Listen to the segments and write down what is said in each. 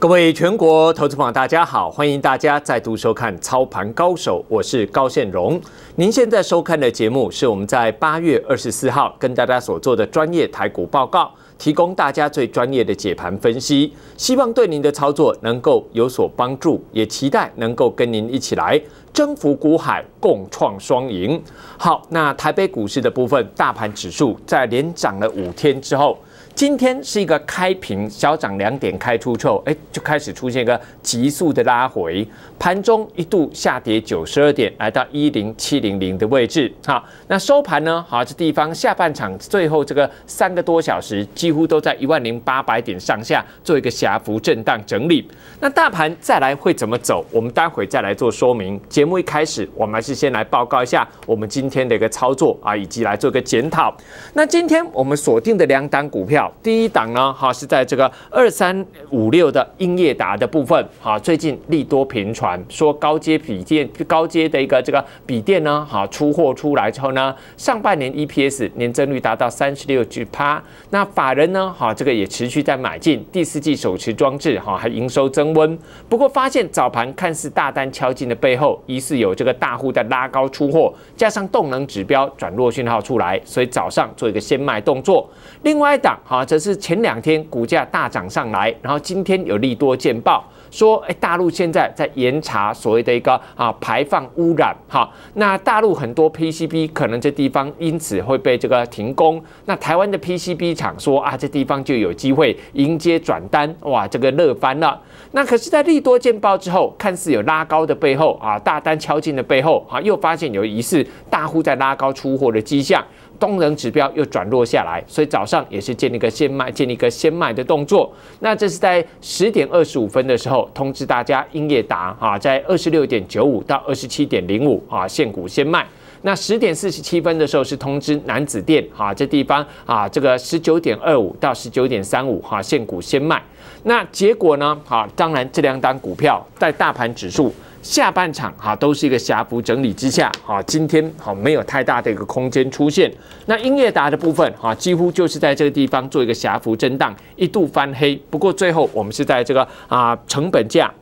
各位全国投资友，大家好，欢迎大家再度收看操盘高手，我是高现荣。您现在收看的节目是我们在八月二十四号跟大家所做的专业台股报告，提供大家最专业的解盘分析，希望对您的操作能够有所帮助，也期待能够跟您一起来征服股海，共创双赢。好，那台北股市的部分，大盘指数在连涨了五天之后。今天是一个开平小涨两点开出之后，哎，就开始出现一个急速的拉回，盘中一度下跌九十二点，来到一零七零零的位置。好，那收盘呢？好，这地方下半场最后这个三个多小时，几乎都在一万零八百点上下做一个狭幅震荡整理。那大盘再来会怎么走？我们待会再来做说明。节目一开始，我们还是先来报告一下我们今天的一个操作啊，以及来做个检讨。那今天我们锁定的两档股票。第一档呢，哈是在这个二三五六的英业达的部分，哈，最近利多频传，说高阶笔电、高阶的一个这个笔电呢，哈，出货出来之后呢，上半年 EPS 年增率达到三十六 G 帕，那法人呢，哈，这个也持续在买进第四季手持装置，哈，还营收增温。不过发现早盘看似大单敲进的背后，疑似有这个大户在拉高出货，加上动能指标转弱讯号出来，所以早上做一个先卖动作。另外一档哈。则是前两天股价大涨上来，然后今天有利多见报，说哎，大陆现在在严查所谓的一个啊排放污染，哈，那大陆很多 PCB 可能这地方因此会被这个停工，那台湾的 PCB 厂说啊，这地方就有机会迎接转单，哇，这个乐翻了。那可是，在利多见报之后，看似有拉高的背后啊，大单敲进的背后啊，又发现有疑似大户在拉高出货的迹象。动能指标又转弱下来，所以早上也是建立个先卖、建立一个先卖的动作。那这是在十点二十五分的时候通知大家，英业达啊，在二十六点九五到二十七点零五啊，现股先卖。那十点四十七分的时候是通知南子店啊，这地方啊，这个十九点二五到十九点三五哈，现股先卖。那结果呢？啊，当然这两单股票在大盘指数。下半场哈都是一个狭幅整理之下哈，今天哈没有太大的一个空间出现。那英业达的部分哈几乎就是在这个地方做一个狭幅震荡，一度翻黑，不过最后我们是在这个啊成本价。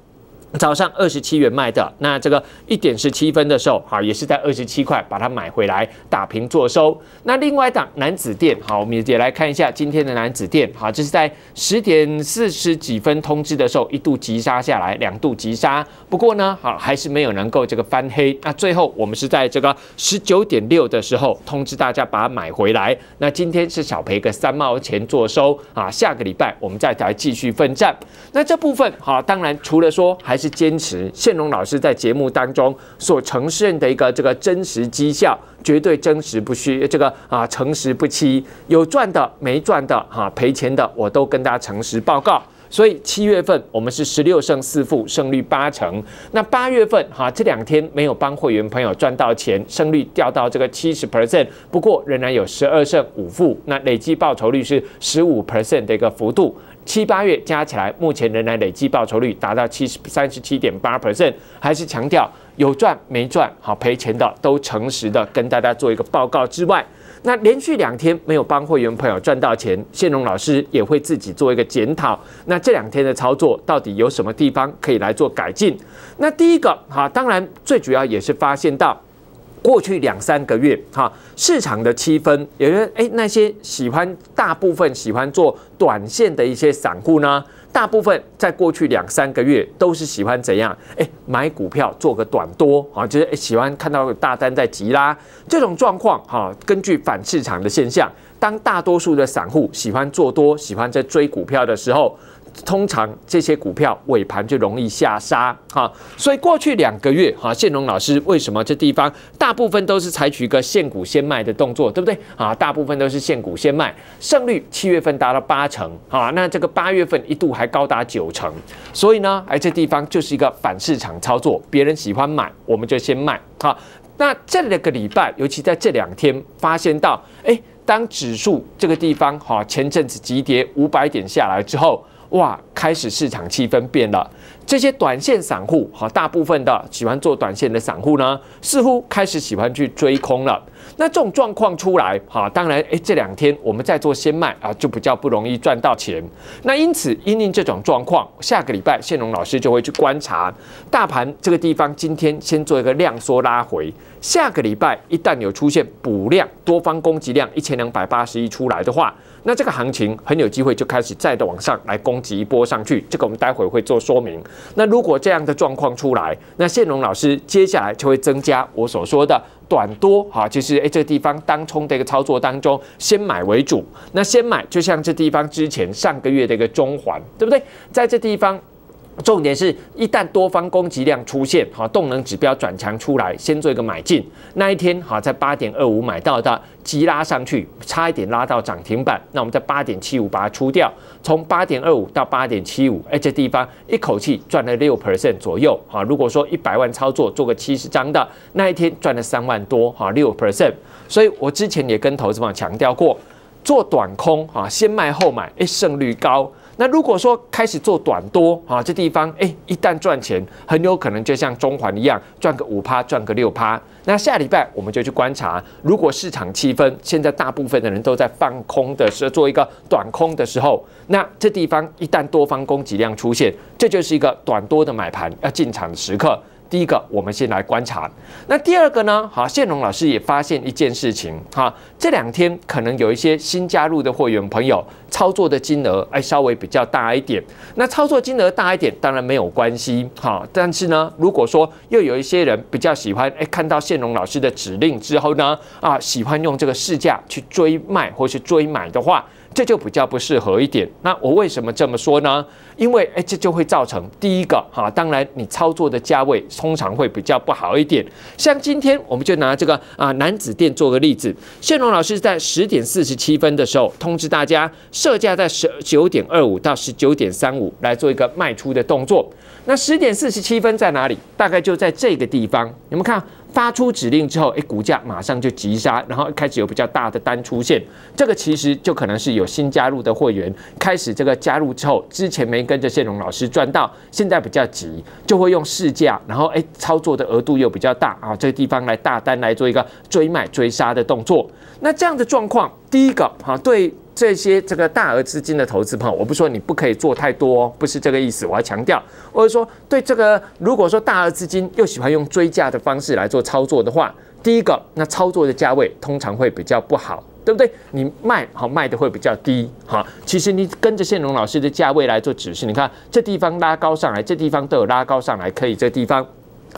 早上二十七元卖的，那这个一点十七分的时候，好也是在二十七块把它买回来打平做收。那另外档男子店，好我们也来看一下今天的男子店，好这是在十点四十几分通知的时候一度急杀下来，两度急杀，不过呢，好还是没有能够这个翻黑。那最后我们是在这个十九点六的时候通知大家把它买回来。那今天是小赔个三毛钱做收啊，下个礼拜我们再来继续奋战。那这部分好，当然除了说还。是坚持，宪龙老师在节目当中所呈现的一个这个真实绩效，绝对真实不虚，这个啊诚实不欺，有赚的没赚的哈赔钱的我都跟大家诚实报告。所以七月份我们是十六胜四负，胜率八成。那八月份哈这两天没有帮会员朋友赚到钱，胜率掉到这个七十 percent，不过仍然有十二胜五负，那累计报酬率是十五 percent 的一个幅度。七八月加起来，目前仍然累计报酬率达到七十三十七点八 percent，还是强调有赚没赚，好赔钱的都诚实的跟大家做一个报告之外，那连续两天没有帮会员朋友赚到钱，谢龙老师也会自己做一个检讨。那这两天的操作到底有什么地方可以来做改进？那第一个，哈，当然最主要也是发现到。过去两三个月，哈，市场的气氛，有些哎，那些喜欢大部分喜欢做短线的一些散户呢，大部分在过去两三个月都是喜欢怎样？哎，买股票做个短多啊，就是喜欢看到大单在急啦，这种状况哈，根据反市场的现象，当大多数的散户喜欢做多，喜欢在追股票的时候。通常这些股票尾盘就容易下杀哈，所以过去两个月哈，建龙老师为什么这地方大部分都是采取一个现股先卖的动作，对不对？啊，大部分都是现股先卖，胜率七月份达到八成啊，那这个八月份一度还高达九成，所以呢，哎，这地方就是一个反市场操作，别人喜欢买，我们就先卖哈。那这两个礼拜，尤其在这两天发现到，哎，当指数这个地方哈，前阵子急跌五百点下来之后。哇，开始市场气氛变了。这些短线散户和大部分的喜欢做短线的散户呢，似乎开始喜欢去追空了。那这种状况出来哈，当然哎，这两天我们在做先卖啊，就比较不容易赚到钱。那因此，因应这种状况，下个礼拜谢荣老师就会去观察大盘这个地方。今天先做一个量缩拉回，下个礼拜一旦有出现补量，多方供给量一千两百八十亿出来的话。那这个行情很有机会就开始再的往上来攻击一波上去，这个我们待会会做说明。那如果这样的状况出来，那线龙老师接下来就会增加我所说的短多哈，就是哎这个地方当冲的一个操作当中，先买为主。那先买就像这地方之前上个月的一个中环，对不对？在这地方。重点是一旦多方供给量出现，哈，动能指标转强出来，先做一个买进。那一天，哈，在八点二五买到的，急拉上去，差一点拉到涨停板，那我们在八点七五把它出掉，从八点二五到八点七五，哎，这地方一口气赚了六 percent 左右，哈。如果说一百万操作，做个七十张的，那一天赚了三万多，哈，六 percent。所以我之前也跟投资方强调过，做短空，哈，先卖后买，哎，胜率高。那如果说开始做短多啊，这地方哎，一旦赚钱，很有可能就像中环一样，赚个五趴，赚个六趴。那下礼拜我们就去观察，如果市场气氛现在大部分的人都在放空的时候，做一个短空的时候，那这地方一旦多方供给量出现，这就是一个短多的买盘要进场的时刻。第一个，我们先来观察。那第二个呢？哈，线龙老师也发现一件事情哈，这两天可能有一些新加入的会员朋友操作的金额，哎，稍微比较大一点。那操作金额大一点，当然没有关系哈。但是呢，如果说又有一些人比较喜欢，哎，看到线龙老师的指令之后呢，啊，喜欢用这个市价去追卖或是追买的话，这就比较不适合一点。那我为什么这么说呢？因为哎，这就会造成第一个哈，当然你操作的价位通常会比较不好一点。像今天我们就拿这个啊南子店做个例子，谢龙老师在十点四十七分的时候通知大家设价在十九点二五到十九点三五来做一个卖出的动作。那十点四十七分在哪里？大概就在这个地方。你们看。发出指令之后，诶，股价马上就急杀，然后开始有比较大的单出现。这个其实就可能是有新加入的会员开始这个加入之后，之前没跟着谢龙老师赚到，现在比较急，就会用市价，然后诶，操作的额度又比较大啊，这个地方来大单来做一个追买追杀的动作。那这样的状况，第一个哈对。这些这个大额资金的投资朋友，我不说你不可以做太多，不是这个意思。我要强调，我是说，对这个如果说大额资金又喜欢用追价的方式来做操作的话，第一个，那操作的价位通常会比较不好，对不对？你卖哈卖的会比较低哈。其实你跟着建龙老师的价位来做指示，你看这地方拉高上来，这地方都有拉高上来，可以这地方。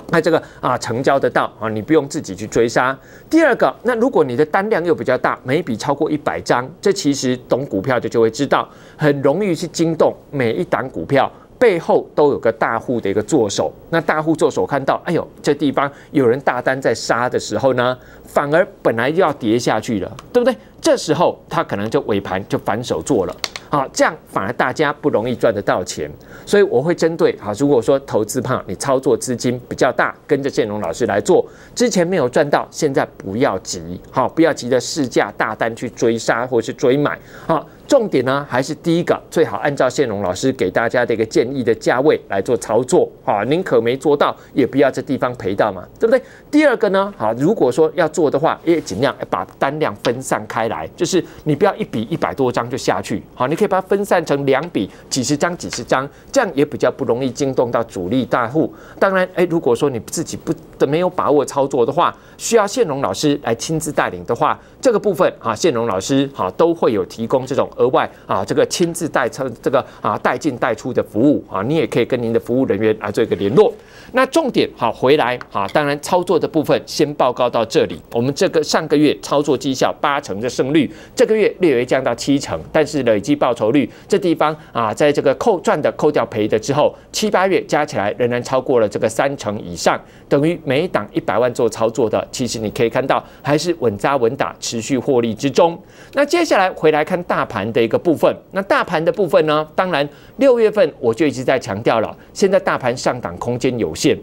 那这个啊，成交得到啊，你不用自己去追杀。第二个，那如果你的单量又比较大，每笔超过一百张，这其实懂股票的就会知道，很容易去惊动每一档股票背后都有个大户的一个做手。那大户做手看到，哎呦，这地方有人大单在杀的时候呢？反而本来就要跌下去了，对不对？这时候他可能就尾盘就反手做了，好，这样反而大家不容易赚得到钱。所以我会针对好，如果说投资胖，你操作资金比较大，跟着建龙老师来做，之前没有赚到，现在不要急，好，不要急着试价大单去追杀或是追买，好，重点呢还是第一个，最好按照建龙老师给大家的一个建议的价位来做操作，好，宁可没做到，也不要这地方赔到嘛，对不对？第二个呢，好，如果说要做。做的话，也尽量把单量分散开来，就是你不要一笔一百多张就下去，好，你可以把它分散成两笔，几十张、几十张，这样也比较不容易惊动到主力大户。当然，诶，如果说你自己不的没有把握操作的话，需要谢荣老师来亲自带领的话，这个部分啊，谢荣老师哈都会有提供这种额外啊，这个亲自带车，这个啊带进带出的服务啊，你也可以跟您的服务人员啊做一个联络。那重点好回来啊，当然操作的部分先报告到这里。我们这个上个月操作绩效八成的胜率，这个月略微降到七成，但是累计报酬率这地方啊，在这个扣赚的扣掉赔的之后，七八月加起来仍然超过了这个三成以上，等于每档一百万做操作的，其实你可以看到还是稳扎稳打，持续获利之中。那接下来回来看大盘的一个部分，那大盘的部分呢，当然六月份我就一直在强调了，现在大盘上档空间有限。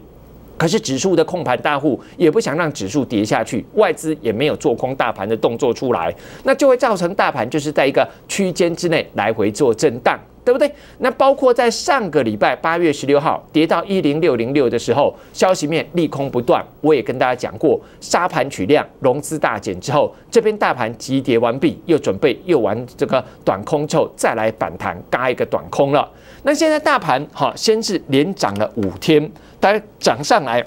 可是指数的控盘大户也不想让指数跌下去，外资也没有做空大盘的动作出来，那就会造成大盘就是在一个区间之内来回做震荡，对不对？那包括在上个礼拜八月十六号跌到一零六零六的时候，消息面利空不断，我也跟大家讲过，杀盘取量，融资大减之后，这边大盘急跌完毕，又准备又玩这个短空之后再来反弹，嘎一个短空了。那现在大盘哈，先是连涨了五天，大家涨上来。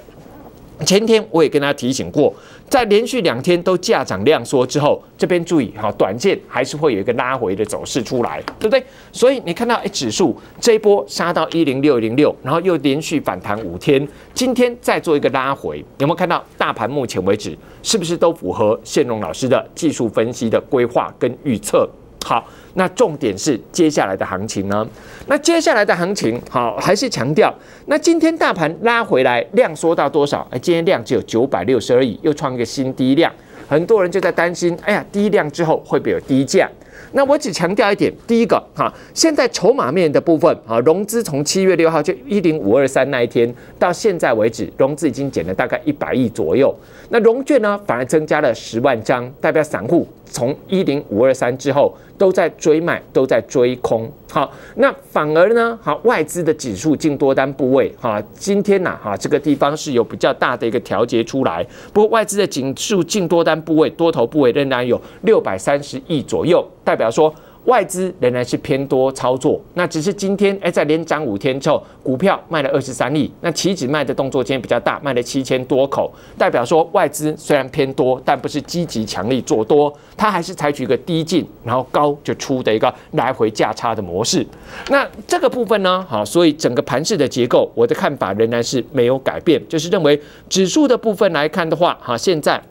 前天我也跟大家提醒过，在连续两天都价涨量缩之后，这边注意哈，短线还是会有一个拉回的走势出来，对不对？所以你看到哎，指数这一波杀到一零六零六，然后又连续反弹五天，今天再做一个拉回，有没有看到大盘目前为止是不是都符合线荣老师的技术分析的规划跟预测？好，那重点是接下来的行情呢？那接下来的行情，好，还是强调。那今天大盘拉回来，量缩到多少？哎，今天量只有九百六十而已，又创一个新低量。很多人就在担心，哎呀，低量之后会不会低价？那我只强调一点，第一个，哈，现在筹码面的部分，啊，融资从七月六号就一零五二三那一天到现在为止，融资已经减了大概一百亿左右。那融券呢，反而增加了十万张，代表散户。从一零五二三之后，都在追卖，都在追空。好，那反而呢？哈，外资的指数进多单部位，哈，今天呐，哈，这个地方是有比较大的一个调节出来。不过，外资的指数进多单部位，多头部位仍然有六百三十亿左右，代表说。外资仍然是偏多操作，那只是今天哎，在连涨五天之后，股票卖了二十三亿，那期指卖的动作天比较大，卖了七千多口，代表说外资虽然偏多，但不是积极强力做多，它还是采取一个低进然后高就出的一个来回价差的模式。那这个部分呢，好，所以整个盘市的结构，我的看法仍然是没有改变，就是认为指数的部分来看的话，哈，现在。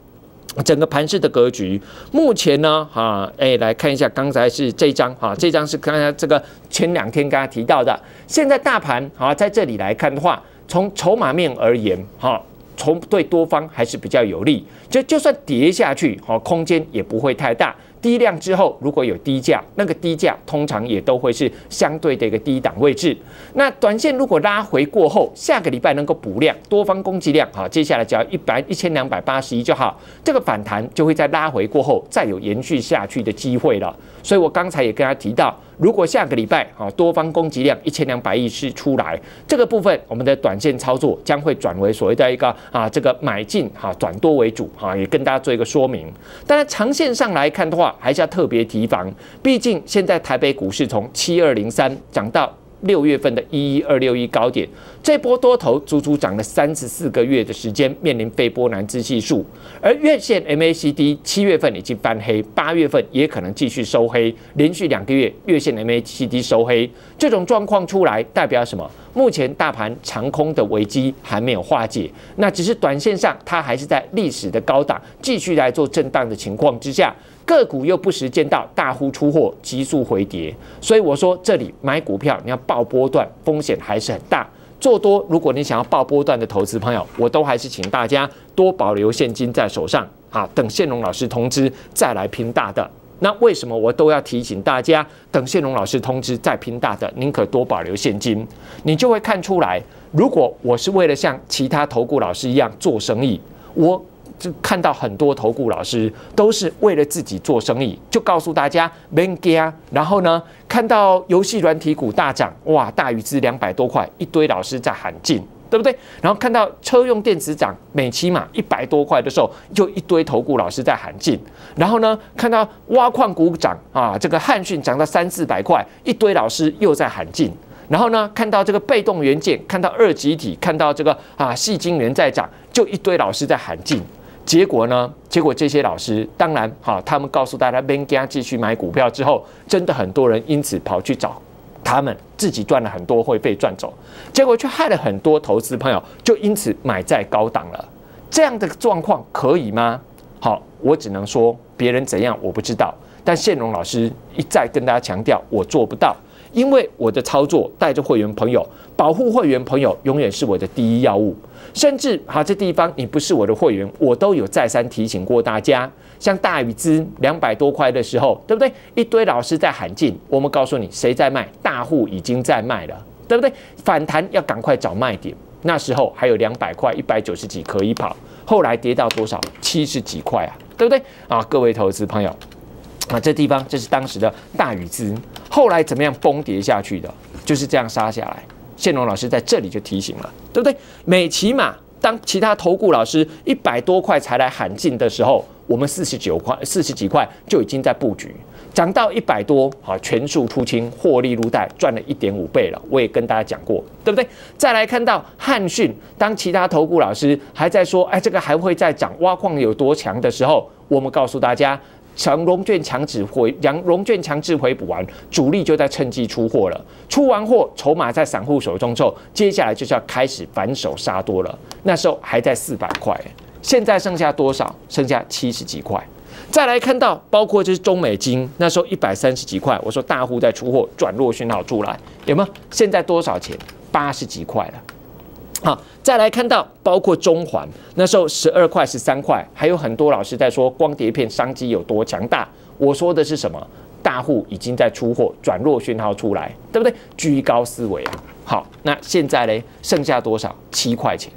整个盘市的格局，目前呢，哈，哎，来看一下，刚才是这张，哈，这张是刚才这个前两天刚刚提到的。现在大盘啊，在这里来看的话，从筹码面而言，哈，从对多方还是比较有利。就就算跌下去，哈，空间也不会太大。低量之后，如果有低价，那个低价通常也都会是相对的一个低档位置。那短线如果拉回过后，下个礼拜能够补量，多方攻击量好，接下来只要一百一千两百八十一就好，这个反弹就会在拉回过后，再有延续下去的机会了。所以我刚才也跟他提到。如果下个礼拜啊，多方供给量一千两百亿是出来，这个部分我们的短线操作将会转为所谓的一个啊，这个买进哈转多为主哈，也跟大家做一个说明。当然，长线上来看的话，还是要特别提防，毕竟现在台北股市从七二零三涨到。六月份的一一二六一高点，这波多头足足涨了三十四个月的时间，面临非波难支系数。而月线 MACD 七月份已经翻黑，八月份也可能继续收黑，连续两个月月线 MACD 收黑，这种状况出来代表什么？目前大盘长空的危机还没有化解，那只是短线上它还是在历史的高档继续来做震荡的情况之下。个股又不时见到大呼出货，急速回跌，所以我说这里买股票你要报波段，风险还是很大。做多，如果你想要报波段的投资朋友，我都还是请大家多保留现金在手上，啊，等谢龙老师通知再来拼大的。那为什么我都要提醒大家等谢龙老师通知再拼大的？宁可多保留现金，你就会看出来，如果我是为了像其他投顾老师一样做生意，我。就看到很多投顾老师都是为了自己做生意，就告诉大家 n g a 然后呢，看到游戏软体股大涨，哇，大逾资两百多块，一堆老师在喊进，对不对？然后看到车用电子涨，每起码一百多块的时候，就一堆投顾老师在喊进。然后呢，看到挖矿股涨啊，这个汉讯涨到三四百块，一堆老师又在喊进。然后呢，看到这个被动元件，看到二级体，看到这个啊，细晶元在涨，就一堆老师在喊进。结果呢？结果这些老师当然好，他们告诉大家边跟 a 继续买股票之后，真的很多人因此跑去找他们，自己赚了很多会被赚走，结果却害了很多投资朋友就因此买在高档了，这样的状况可以吗？好，我只能说别人怎样我不知道，但宪荣老师一再跟大家强调，我做不到。因为我的操作带着会员朋友，保护会员朋友永远是我的第一要务。甚至好，这地方你不是我的会员，我都有再三提醒过大家。像大禹资两百多块的时候，对不对？一堆老师在喊进，我们告诉你谁在卖，大户已经在卖了，对不对？反弹要赶快找卖点，那时候还有两百块、一百九十几可以跑。后来跌到多少？七十几块啊，对不对？啊，各位投资朋友，啊，这地方这是当时的大禹资。后来怎么样崩跌下去的，就是这样杀下来。谢龙老师在这里就提醒了，对不对？美骑马当其他投顾老师一百多块才来喊进的时候，我们四十九块、四十几块就已经在布局，涨到一百多，好全数出清，获利入袋，赚了一点五倍了。我也跟大家讲过，对不对？再来看到汉逊，当其他投顾老师还在说“哎，这个还会再涨，挖矿有多强”的时候，我们告诉大家。强融券强制回，融融券强制回补完，主力就在趁机出货了。出完货，筹码在散户手中之后，接下来就是要开始反手杀多了。那时候还在四百块，现在剩下多少？剩下七十几块。再来看到，包括就是中美金，那时候一百三十几块，我说大户在出货，转弱讯号出来有没有？现在多少钱？八十几块了。好，再来看到包括中环那时候十二块十三块，还有很多老师在说光碟片商机有多强大。我说的是什么？大户已经在出货，转弱讯号出来，对不对？居高思维啊。好，那现在嘞，剩下多少？七块钱。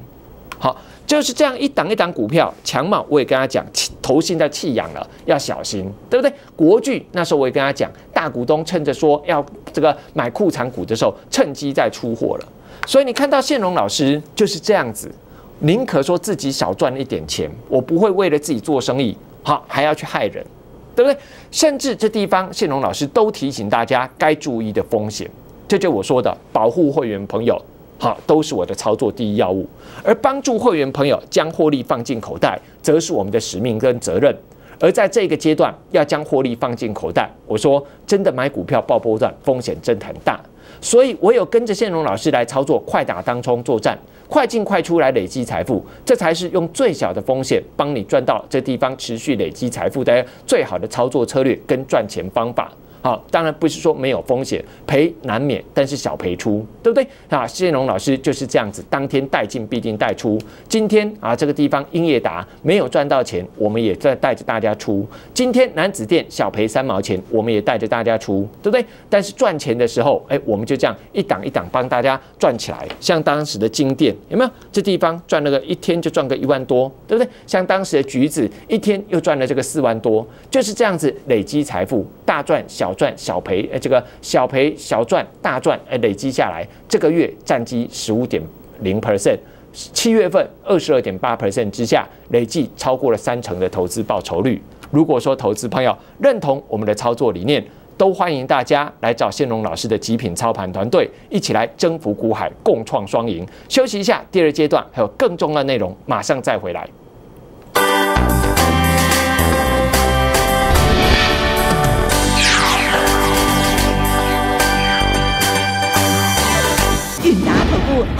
好，就是这样一档一档股票强买，我也跟他讲，投信在弃养了，要小心，对不对？国巨那时候我也跟他讲，大股东趁着说要这个买库存股的时候，趁机再出货了。所以你看到宪荣老师就是这样子，宁可说自己少赚一点钱，我不会为了自己做生意好还要去害人，对不对？甚至这地方宪荣老师都提醒大家该注意的风险，这就我说的保护会员朋友。好，都是我的操作第一要务，而帮助会员朋友将获利放进口袋，则是我们的使命跟责任。而在这个阶段，要将获利放进口袋，我说真的买股票爆波段风险真的很大，所以我有跟着宪荣老师来操作快打当冲作战，快进快出来累积财富，这才是用最小的风险帮你赚到这地方持续累积财富的最好的操作策略跟赚钱方法。好，当然不是说没有风险，赔难免，但是小赔出，对不对？啊，谢龙老师就是这样子，当天带进必定带出。今天啊，这个地方英业达没有赚到钱，我们也在带着大家出。今天南子店小赔三毛钱，我们也带着大家出，对不对？但是赚钱的时候，哎，我们就这样一档一档帮大家赚起来。像当时的金店有没有？这地方赚了个一天就赚个一万多，对不对？像当时的橘子一天又赚了这个四万多，就是这样子累积财富，大赚小。赚小赔，诶，这个小赔小赚大赚，诶，累积下来这个月战绩十五点零 percent，七月份二十二点八 percent 之下，累计超过了三成的投资报酬率。如果说投资朋友认同我们的操作理念，都欢迎大家来找仙龙老师的极品操盘团队，一起来征服股海，共创双赢。休息一下，第二阶段还有更重要的内容，马上再回来。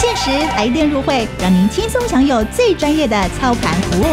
限时来电入会，让您轻松享有最专业的操盘服务。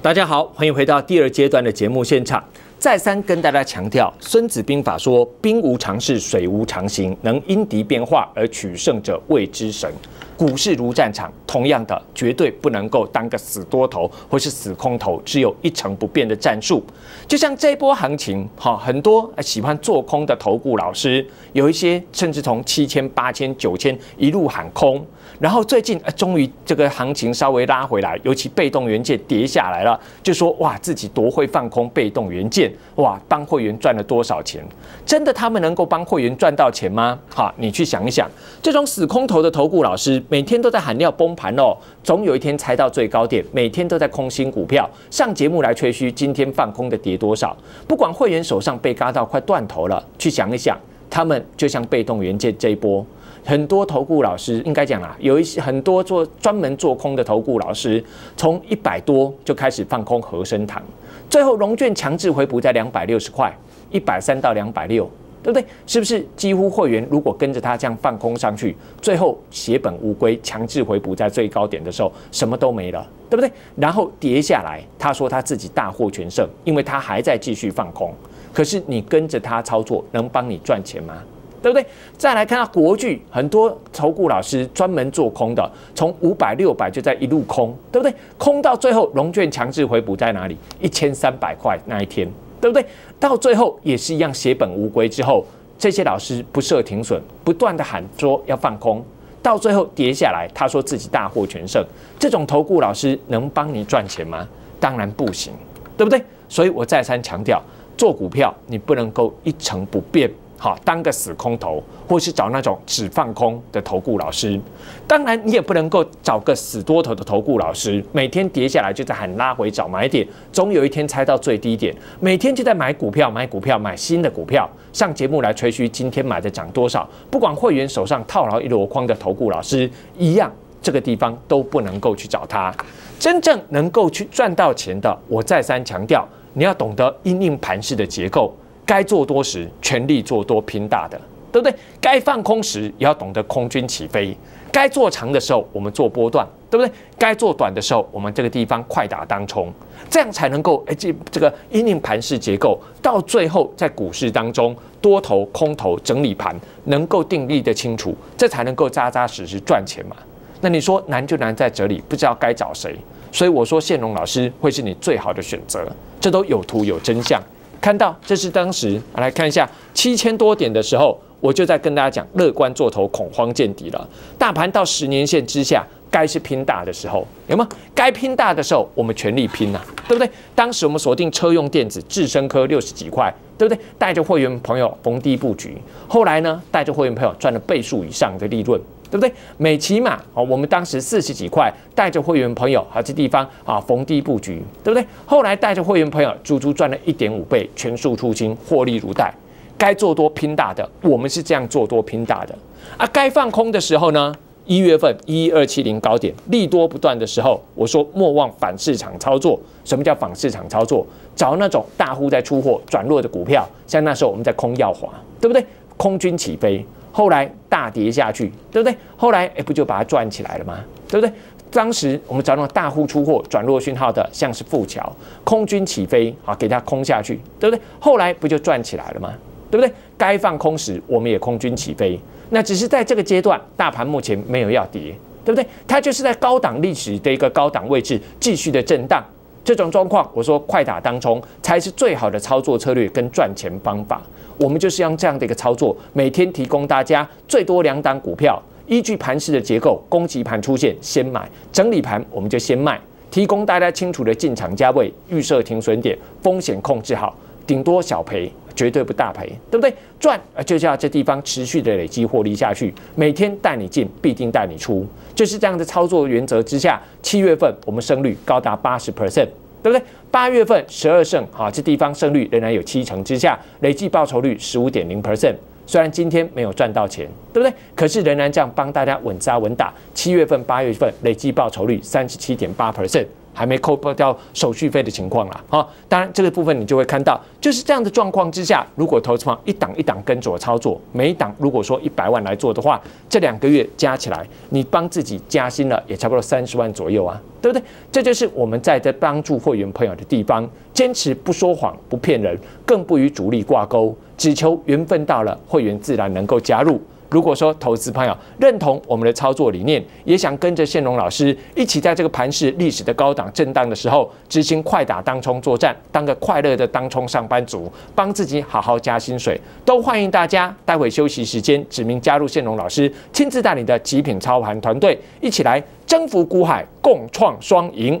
大家好，欢迎回到第二阶段的节目现场。再三跟大家强调，《孙子兵法》说：“兵无常势，水无常形，能因敌变化而取胜者，谓之神。”股市如战场，同样的，绝对不能够当个死多头或是死空头，只有一成不变的战术。就像这波行情哈，很多喜欢做空的投顾老师，有一些甚至从七千、八千、九千一路喊空。然后最近呃，终于这个行情稍微拉回来，尤其被动元件跌下来了，就说哇，自己多会放空被动元件，哇，帮会员赚了多少钱？真的，他们能够帮会员赚到钱吗？好，你去想一想，这种死空头的投顾老师，每天都在喊要崩盘哦，总有一天猜到最高点，每天都在空心股票上节目来吹嘘，今天放空的跌多少？不管会员手上被嘎到快断头了，去想一想，他们就像被动元件这一波。很多投顾老师应该讲啦，有一些很多做专门做空的投顾老师，从一百多就开始放空和生堂，最后龙卷强制回补在两百六十块，一百三到两百六，对不对？是不是几乎会员如果跟着他这样放空上去，最后血本无归，强制回补在最高点的时候什么都没了，对不对？然后跌下来，他说他自己大获全胜，因为他还在继续放空。可是你跟着他操作，能帮你赚钱吗？对不对？再来看到国剧，很多投顾老师专门做空的，从五百六百就在一路空，对不对？空到最后，龙券强制回补在哪里？一千三百块那一天，对不对？到最后也是一样血本无归。之后这些老师不设停损，不断的喊说要放空，到最后跌下来，他说自己大获全胜。这种投顾老师能帮你赚钱吗？当然不行，对不对？所以我再三强调，做股票你不能够一成不变。好，当个死空头，或是找那种只放空的投顾老师。当然，你也不能够找个死多头的投顾老师，每天跌下来就在喊拉回找买点，总有一天猜到最低点，每天就在买股票、买股票、买新的股票，上节目来吹嘘今天买的涨多少。不管会员手上套牢一箩筐的投顾老师，一样这个地方都不能够去找他。真正能够去赚到钱的，我再三强调，你要懂得应盘势的结构。该做多时，全力做多拼大的，对不对？该放空时，也要懂得空军起飞。该做长的时候，我们做波段，对不对？该做短的时候，我们这个地方快打当冲，这样才能够哎这这个阴影盘式结构到最后在股市当中多头空头整理盘能够定义的清楚，这才能够扎扎实实赚钱嘛。那你说难就难在这里，不知道该找谁，所以我说谢龙老师会是你最好的选择，这都有图有真相。看到，这是当时来看一下七千多点的时候，我就在跟大家讲，乐观做头，恐慌见底了。大盘到十年线之下，该是拼大的时候，有吗？该拼大的时候，我们全力拼了，对不对？当时我们锁定车用电子智深科六十几块，对不对？带着会员朋友逢低布局，后来呢，带着会员朋友赚了倍数以上的利润。对不对？美骑马，哦，我们当时四十几块，带着会员朋友好这地方啊，逢低布局，对不对？后来带着会员朋友，足足赚了一点五倍，全数出金，获利如带。该做多拼大的，我们是这样做多拼大的。啊，该放空的时候呢，一月份一二七零高点，利多不断的时候，我说莫忘反市场操作。什么叫反市场操作？找那种大户在出货转弱的股票，像那时候我们在空耀华，对不对？空军起飞。后来大跌下去，对不对？后来哎，不就把它转起来了吗？对不对？当时我们找那种大户出货转弱讯号的，像是富桥、空军起飞，啊，给它空下去，对不对？后来不就转起来了吗？对不对？该放空时我们也空军起飞，那只是在这个阶段，大盘目前没有要跌，对不对？它就是在高档历史的一个高档位置继续的震荡，这种状况，我说快打当冲才是最好的操作策略跟赚钱方法。我们就是用这样的一个操作，每天提供大家最多两档股票，依据盘势的结构，攻击盘出现先买，整理盘我们就先卖，提供大家清楚的进场价位，预设停损点，风险控制好，顶多小赔，绝对不大赔，对不对？赚，就是要这地方持续的累积获利下去，每天带你进，必定带你出，就是这样的操作原则之下，七月份我们胜率高达八十 percent。对不对？八月份十二胜，哈，这地方胜率仍然有七成之下，累计报酬率十五点零 percent。虽然今天没有赚到钱，对不对？可是仍然这样帮大家稳扎稳打。七月份、八月份累计报酬率三十七点八 percent。还没扣掉手续费的情况了啊！当然这个部分你就会看到，就是这样的状况之下，如果投资方一档一档跟我操作，每一档如果说一百万来做的话，这两个月加起来，你帮自己加薪了也差不多三十万左右啊，对不对？这就是我们在这帮助会员朋友的地方，坚持不说谎不骗人，更不与主力挂钩，只求缘分到了，会员自然能够加入。如果说投资朋友认同我们的操作理念，也想跟着宪荣老师一起在这个盘市历史的高档震荡的时候执行快打当冲作战，当个快乐的当冲上班族，帮自己好好加薪水，都欢迎大家待会休息时间指名加入宪荣老师亲自带领的极品操盘团队，一起来征服股海，共创双赢。